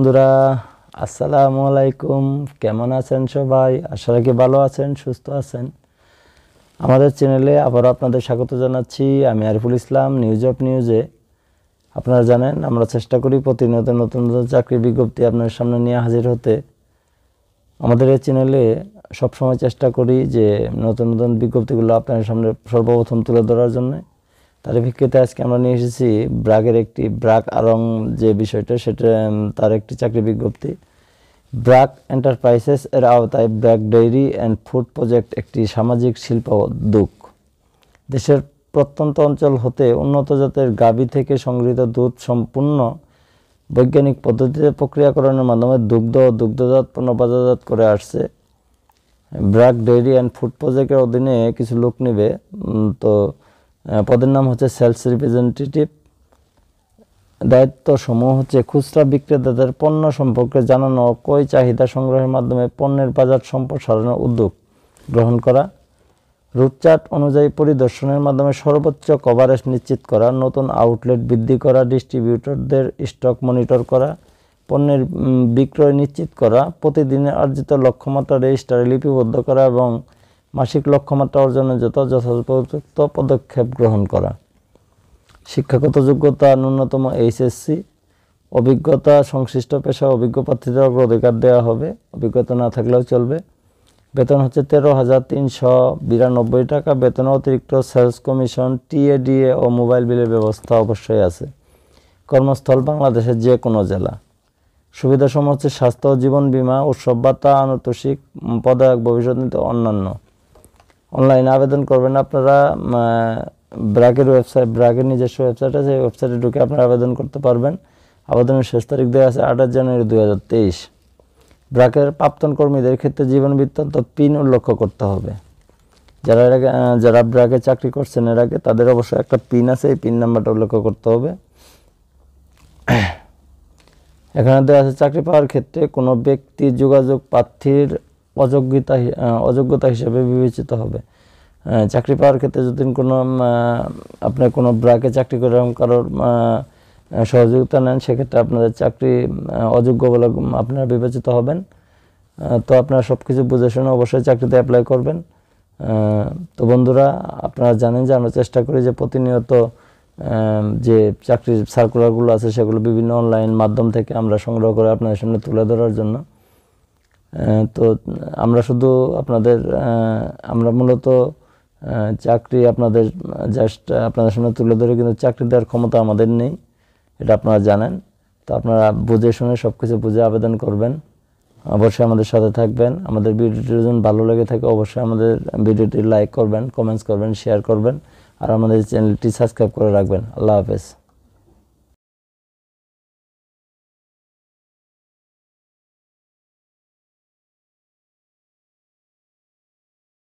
বন্ধুরা আসসালামু আলাইকুম কেমন আছেন সবাই আশা রাখি ভালো আছেন সুস্থ আছেন আমাদের চ্যানেলে আবারও আপনাদের স্বাগত জানাচ্ছি আমি আরিফুল ইসলাম নিউজ অফ নিউজে আপনারা জানেন আমরা চেষ্টা করি প্রতিনিয়ত নতুন নতুন চাকরির বিজ্ঞপ্তি আপনার সামনে নিয়ে হাজির হতে আমাদের এই চ্যানেলে সবসময় চেষ্টা করি যে নতুন নতুন বিজ্ঞপ্তিগুলো আপনার সামনে সর্বপ্রথম তুলে ধরার জন্যে তার ভিত্তিতে আজকে আমরা নিয়ে এসেছি ব্রাগের একটি ব্রাক আরং যে বিষয়টা সেটা তার একটি চাকরি বিজ্ঞপ্তি ব্রাক এন্টারপ্রাইসেস এর আওতায় BRAC dairy and food project একটি সামাজিক শিল্প দুক দেশের প্রত্যন্ত অঞ্চল হতে উন্নত জাতের গাভী থেকে সংগৃহীত দুধ সম্পূর্ণ বৈজ্ঞানিক পদ্ধতিতে প্রক্রিয়াকরণের মাধ্যমে দুগ্ধ ও দুগ্ধজাত পণ্য বাজারজাত করে আসছে ব্রাক ডেইরি অ্যান্ড ফুড প্রজেক্টের অধীনে কিছু লোক নেবে তো পদের নাম হচ্ছে সেলস রিপ্রেজেন্টেটিভ দায়িত্ব সমূহ হচ্ছে খুচরা বিক্রেতাদের পণ্য সম্পর্কে জানানো কই চাহিদা সংগ্রহের মাধ্যমে পণ্যের বাজার সম্প্রসারণের উদ্যোগ গ্রহণ করা রুটচার্ট অনুযায়ী পরিদর্শনের মাধ্যমে সর্বোচ্চ কভারেজ নিশ্চিত করা নতুন আউটলেট বৃদ্ধি করা ডিস্ট্রিবিউটরদের স্টক মনিটর করা পণ্যের বিক্রয় নিশ্চিত করা প্রতিদিনে আর্জিত লক্ষ্যমাত্রা রেজিস্টারে লিপিবদ্ধ করা এবং মাসিক লক্ষ্যমাত্রা অর্জনের যত যথাযথ পদক্ষেপ গ্রহণ করা শিক্ষাগত যোগ্যতা ন্যূনতম এইচএসসি অভিজ্ঞতা সংশ্লিষ্ট পেশা অভিজ্ঞ প্রার্থীদের অগ্রাধিকার দেওয়া হবে অভিজ্ঞতা না থাকলেও চলবে বেতন হচ্ছে তেরো হাজার তিনশো বিরানব্বই টাকা বেতন অতিরিক্ত সেলস কমিশন টিএডিএ ও মোবাইল বিলের ব্যবস্থা অবশ্যই আছে কর্মস্থল বাংলাদেশের যে কোনো জেলা সুবিধাসমূহ হচ্ছে স্বাস্থ্য জীবন বীমা উৎসব ভাতা আনুতোষিক পদায়ক ভবিষ্যৎ অন্যান্য অনলাইনে আবেদন করবেন আপনারা ব্র্যাকের ওয়েবসাইট ব্র্যাকের নিজস্ব ওয়েবসাইট আছে এই ওয়েবসাইটে ঢুকে আপনারা আবেদন করতে পারবেন আবেদনের শেষ তারিখ দেওয়া আছে আঠাশ জানুয়ারি দু হাজার তেইশ ব্র্যাকের প্রাপ্তন কর্মীদের ক্ষেত্রে জীবন বৃত্তান্ত পিন উল্লেখ করতে হবে যারা এর আগে যারা ব্র্যাগে চাকরি করছেন এর আগে তাদের অবশ্যই একটা পিন আছে এই পিন নাম্বারটা উল্লেখ করতে হবে এখানে দেওয়া আছে চাকরি পাওয়ার ক্ষেত্রে কোনো ব্যক্তি যোগাযোগ প্রার্থীর অযোগ্যতা অযোগ্যতা হিসেবে বিবেচিত হবে চাকরি পাওয়ার ক্ষেত্রে যদি কোনো আপনার কোনো ব্রাকে চাকরি করে কারোর সহযোগিতা নেন সেক্ষেত্রে আপনাদের চাকরি অযোগ্য বলে আপনারা বিবেচিত হবেন তো আপনারা সব কিছু বুঝে শুনে অবশ্যই চাকরিতে অ্যাপ্লাই করবেন তো বন্ধুরা আপনারা জানেন যে আমরা চেষ্টা করি যে প্রতিনিয়ত যে চাকরির সার্কুলারগুলো আছে সেগুলো বিভিন্ন অনলাইন মাধ্যম থেকে আমরা সংগ্রহ করে আপনাদের সামনে তুলে ধরার জন্য তো আমরা শুধু আপনাদের আমরা মূলত চাকরি আপনাদের জাস্ট আপনাদের সামনে তুলে ধরে কিন্তু চাকরি দেওয়ার ক্ষমতা আমাদের নেই এটা আপনারা জানেন তো আপনারা বুঝে শুনে সব কিছু বুঝে আবেদন করবেন অবশ্যই আমাদের সাথে থাকবেন আমাদের ভিডিওটি যদি ভালো লেগে থাকে অবশ্যই আমাদের ভিডিওটি লাইক করবেন কমেন্টস করবেন শেয়ার করবেন আর আমাদের চ্যানেলটি সাবস্ক্রাইব করে রাখবেন আল্লাহ হাফেজ